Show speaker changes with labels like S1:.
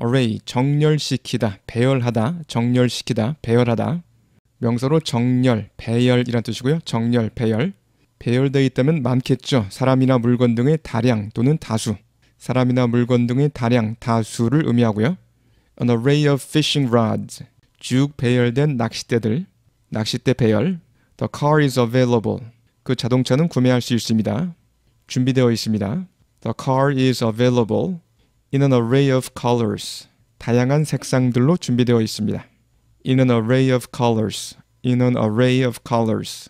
S1: array 정렬시키다, 배열하다, 정렬시키다, 배열하다. 명사로 정렬, 배열이란 뜻이고요. 정렬, 배열. 배열되어 있다면 많겠죠. 사람이나 물건 등의 다량 또는 다수. 사람이나 물건 등의 다량, 다수를 의미하고요. An array of fishing rods. 쭉 배열된 낚싯대들. 낚싯대 배열. The car is available. 그 자동차는 구매할 수 있습니다. 준비되어 있습니다. The car is available. in an array of colors 다양한 색상들로 준비되어 있습니다. in an array of colors in an array of colors